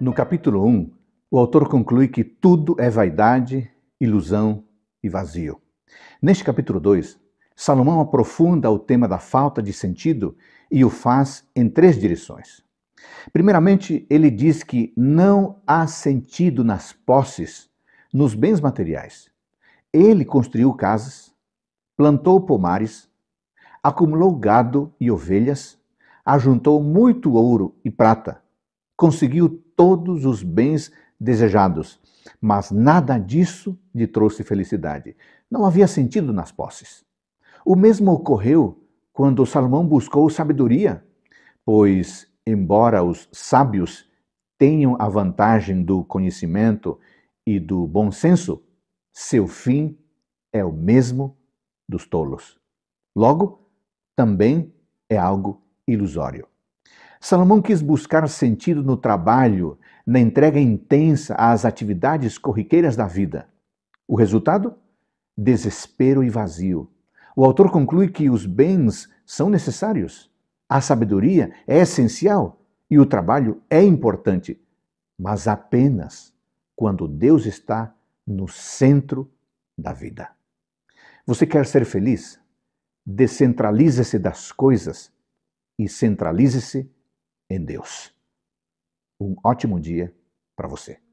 No capítulo 1, o autor conclui que tudo é vaidade, ilusão e vazio. Neste capítulo 2, Salomão aprofunda o tema da falta de sentido e o faz em três direções. Primeiramente, ele diz que não há sentido nas posses, nos bens materiais. Ele construiu casas, plantou pomares, acumulou gado e ovelhas, ajuntou muito ouro e prata, conseguiu todos os bens desejados, mas nada disso lhe trouxe felicidade. Não havia sentido nas posses. O mesmo ocorreu quando Salomão buscou sabedoria, pois, embora os sábios tenham a vantagem do conhecimento e do bom senso, seu fim é o mesmo dos tolos. Logo, também é algo ilusório. Salomão quis buscar sentido no trabalho, na entrega intensa às atividades corriqueiras da vida. O resultado? Desespero e vazio. O autor conclui que os bens são necessários, a sabedoria é essencial e o trabalho é importante, mas apenas quando Deus está no centro da vida. Você quer ser feliz? Descentralize-se das coisas e centralize-se em Deus. Um ótimo dia para você.